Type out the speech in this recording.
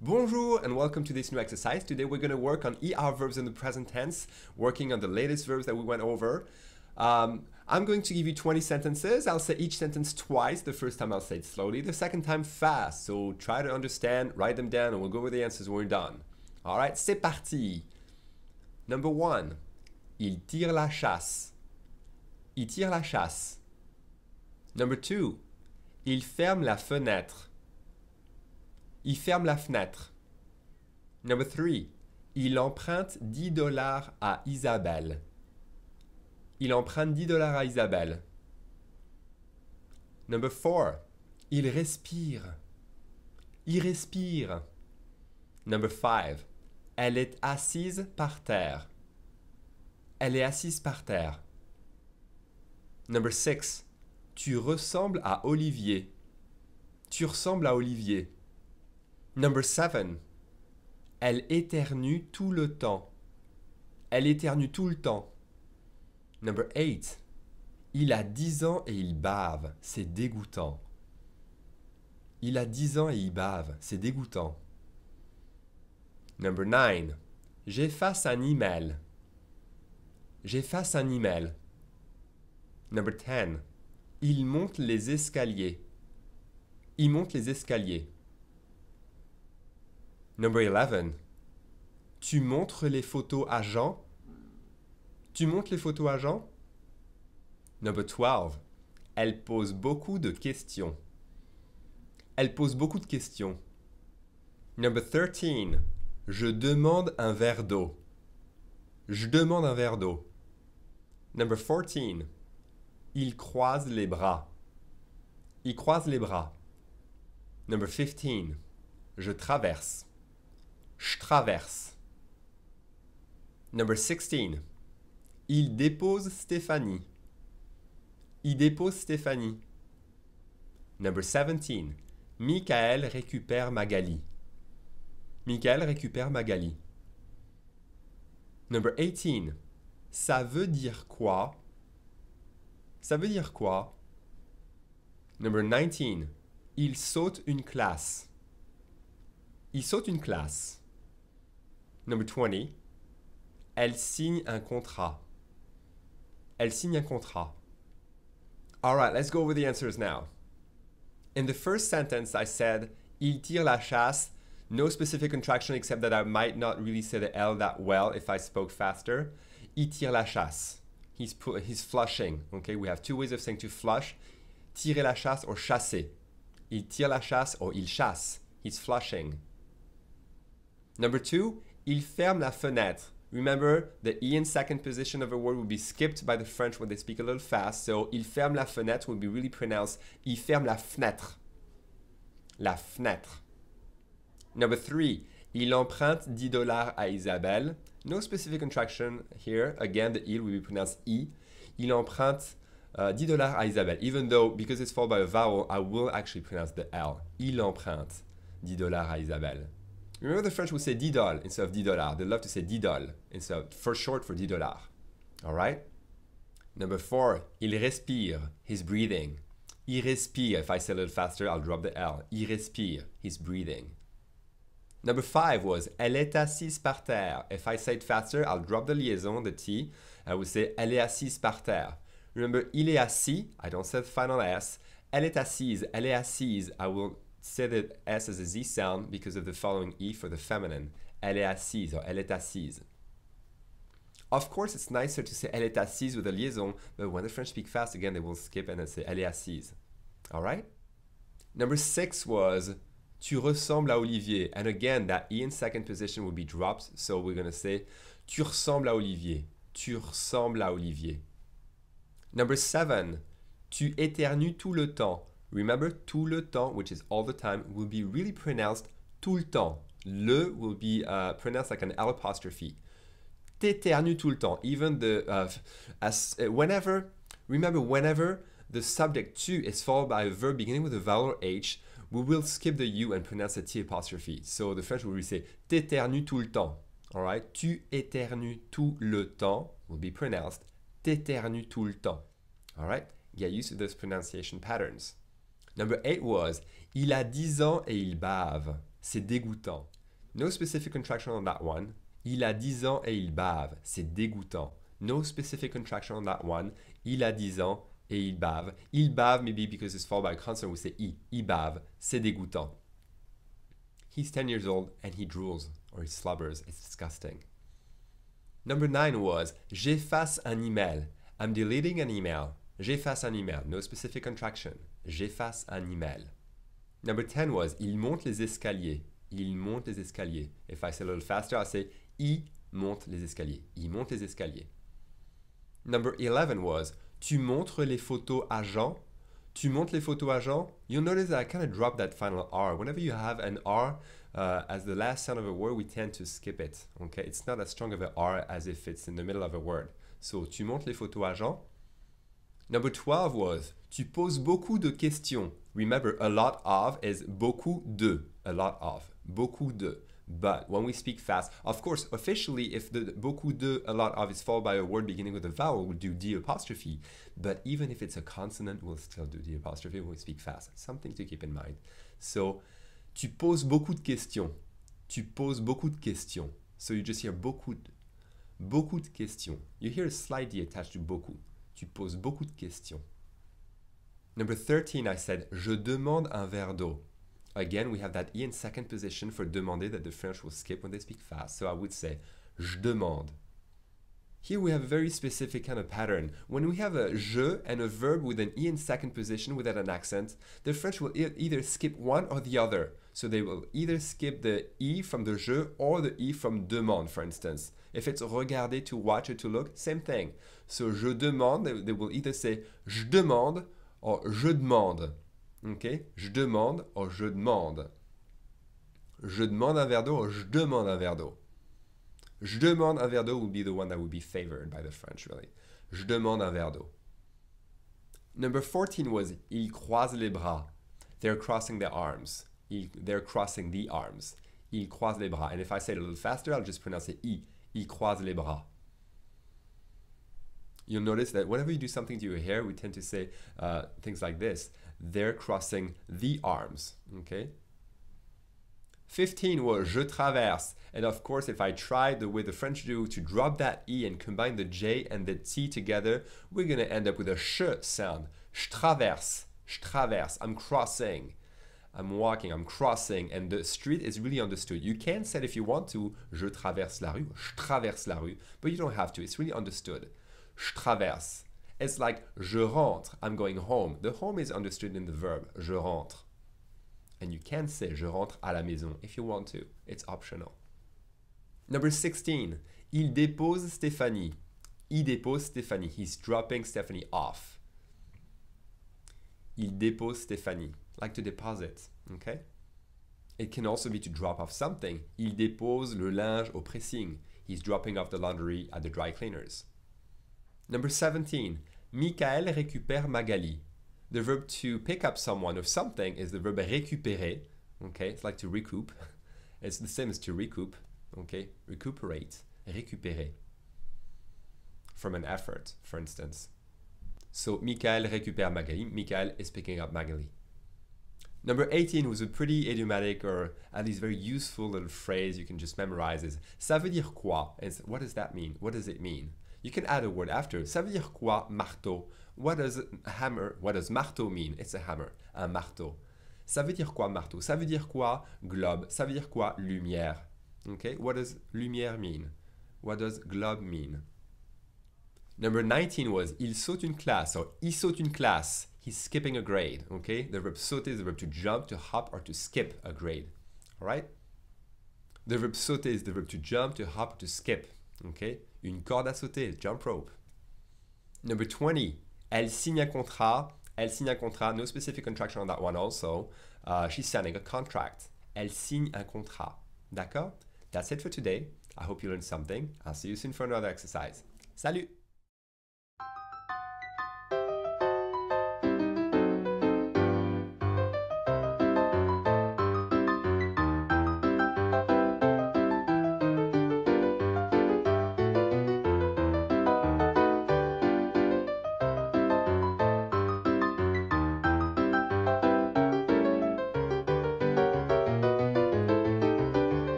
Bonjour and welcome to this new exercise. Today we're going to work on ER verbs in the present tense, working on the latest verbs that we went over. Um, I'm going to give you 20 sentences. I'll say each sentence twice. The first time I'll say it slowly, the second time fast. So try to understand, write them down, and we'll go over the answers when we're done. All right, c'est parti. Number one, il tire la chasse. Il tire la chasse. Number two, il ferme la fenêtre. Il ferme la fenêtre. Number 3. Il emprunte 10 dollars à Isabelle. Il emprunte 10 dollars à Isabelle. Number 4. Il respire. Il respire. Number 5. Elle est assise par terre. Elle est assise par terre. Number 6. Tu ressembles à Olivier. Tu ressembles à Olivier. Number seven. Elle éternue tout le temps. Elle éternue tout le temps. Number eight. Il a 10 ans et il bave. C'est dégoûtant. Il a 10 ans et il bave. C'est dégoûtant. Number 9. J'efface un email. J'efface un email. Number 10. Il monte les escaliers. Il monte les escaliers. Number 11. Tu montres les photos à Jean Tu montres les photos à Jean Number 12. Elle pose beaucoup de questions. Elle pose beaucoup de questions. Number 13. Je demande un verre d'eau. Je demande un verre d'eau. Number 14. Il croise les bras. Il croise les bras. Number 15. Je traverse je traverse. Number 16. Il dépose Stéphanie. Il dépose Stéphanie. Number 17. Michael récupère Magali. Michael récupère Magali. Number 18. Ça veut dire quoi Ça veut dire quoi Number 19. Il saute une classe. Il saute une classe. Number 20. Elle signe un contrat. Elle signe un contrat. All right, let's go over the answers now. In the first sentence, I said, il tire la chasse. No specific contraction except that I might not really say the L that well if I spoke faster. Il tire la chasse. He's, pu- he's flushing. Okay, we have two ways of saying to flush. Tirer la chasse or chasser. Il tire la chasse or il chasse. He's flushing. Number two, il ferme la fenêtre. Remember, the E in second position of a word will be skipped by the French when they speak a little fast. So, il ferme la fenêtre will be really pronounced il ferme la fenêtre. La fenêtre. Number three, il emprunte 10 dollars à Isabelle. No specific contraction here. Again, the il will be pronounced I. E. Il emprunte euh, dix 10 dollars à Isabelle. Even though, because it's followed by a vowel, I will actually pronounce the L. Il emprunte 10 dollars à Isabelle. Remember the French would say 10 dollars instead of 10 dollars. They love to say 10 dollars instead of, for short for 10 dollars. All right? Number four, il respire, he's breathing. Il respire, if I say a little faster, I'll drop the L. Il respire, he's breathing. Number five was Elle est assise par terre. If I say it faster, I'll drop the liaison, the T. I will say Elle est assise par terre. Remember, il est assis. I don't say the final S. Elle est assise. Elle est assise. I will say the S as a Z sound because of the following E for the feminine. Elle est assise or elle est assise. Of course, it's nicer to say elle est assise with a liaison, but when the French speak fast, again, they will skip and say elle est assise. All right? Number six was tu ressembles à Olivier. And again, that E in second position will be dropped, so we're going to say tu ressembles à Olivier. Tu ressembles à Olivier. Number seven, tu éternues tout le temps. Remember, tout le temps, which is all the time, will be really pronounced tout le temps. Le will be uh, pronounced like an L apostrophe. T'éternues tout le temps. Even the, uh, as, uh, whenever, remember, whenever the subject tu is followed by a verb beginning with a vowel H, we will skip the U and pronounce the T apostrophe. So the French will say t'éternues tout le temps. All right, tu éternues tout le temps will be pronounced t'éternues tout le temps. All right, get used to those pronunciation patterns. Number eight was, il a 10 ans et il bave. C'est dégoûtant. No specific contraction on that one. Il a 10 ans et il bave. C'est dégoûtant. No specific contraction on that one. Il a 10 ans et il bave. Il bave, maybe because it's followed by a consonant, we say i. Il bave. C'est dégoûtant. He's 10 years old and he drools or he slobbers. It's disgusting. Number nine was, j'efface un email. I'm deleting an email. J'efface un email. No specific contraction j'efface un email. Number 10 was, il monte les escaliers. Il monte les escaliers. If I say a little faster, I say, il monte les escaliers. Il monte les escaliers. Number 11 was, tu montres les photos à Jean. Tu montres les photos à Jean. You'll notice that I kind of drop that final R. Whenever you have an R uh, as the last sound of a word, we tend to skip it. Okay, It's not as strong of an R as if it's in the middle of a word. So, tu montres les photos à Jean. Number 12 was, Tu poses beaucoup de questions. Remember, a lot of is beaucoup de. A lot of. Beaucoup de. But when we speak fast, of course, officially, if the beaucoup de, a lot of is followed by a word beginning with a vowel, we'll do d apostrophe. But even if it's a consonant, we'll still do d apostrophe when we speak fast. Something to keep in mind. So, tu poses beaucoup de questions. Tu poses beaucoup de questions. So you just hear beaucoup de, beaucoup de questions. You hear a slight d attached to beaucoup. Tu poses beaucoup de questions. Number 13, I said, je demande un verre d'eau. Again, we have that E in second position for demander that the French will skip when they speak fast. So I would say, je demande. Here we have a very specific kind of pattern. When we have a je and a verb with an E in second position without an accent, the French will e either skip one or the other. So they will either skip the E from the je or the E from demande, for instance. If it's regarder, to watch, or to look, same thing. So je demande, they, they will either say je demande je demande. Ok Je demande je demande. Je demande un verre d'eau je demande un verre d'eau. Je demande un verre d'eau would be the one that would be favored by the French, really. Je demande un verre d'eau. Number 14 was ils croisent les bras. They're crossing their arms. they're crossing the arms. Ils croisent les bras. And if I say it a little faster, I'll just pronounce it I. Ils croisent les bras. you'll notice that whenever you do something to your hair, we tend to say uh, things like this. They're crossing the arms, okay? 15 was je traverse. And of course, if I try the way the French do to drop that E and combine the J and the T together, we're gonna end up with a sh sound. Je traverse, je traverse, I'm crossing. I'm walking, I'm crossing, and the street is really understood. You can say if you want to, je traverse la rue, je traverse la rue, but you don't have to, it's really understood. je traverse. It's like je rentre. I'm going home. The home is understood in the verb je rentre. And you can say je rentre à la maison if you want to. It's optional. Number 16. Il dépose Stéphanie. Il dépose Stéphanie. He's dropping Stephanie off. Il dépose Stéphanie. Like to deposit. Okay? It can also be to drop off something. Il dépose le linge au pressing. He's dropping off the laundry at the dry cleaners. Number 17. Michael récupère Magali. The verb to pick up someone or something is the verb récupérer. Okay, it's like to recoup. It's the same as to recoup. Okay, recuperate, récupérer. From an effort, for instance. So Michael récupère Magali. Michael is picking up Magali. Number 18 was a pretty idiomatic or at least very useful little phrase you can just memorize is ça veut dire quoi? And what does that mean? What does it mean? you can add a word after. Ça veut dire quoi, marteau? What does hammer, what does marteau mean? It's a hammer, un marteau. Ça veut dire quoi, marteau? Ça veut dire quoi, globe? Ça veut dire quoi, lumière? Okay, what does lumière mean? What does globe mean? Number 19 was il saute une classe or il saute une classe. He's skipping a grade, okay? The verb sauter is the verb to jump, to hop, or to skip a grade, all right? The verb sauter is the verb to jump, to hop, to skip, okay? une corde à sauter, jump rope. Number 20, elle signe un contrat. Elle signe un contrat. No specific contraction on that one also. Uh, she's signing a contract. Elle signe un contrat. D'accord? That's it for today. I hope you learned something. I'll see you soon for another exercise. Salut!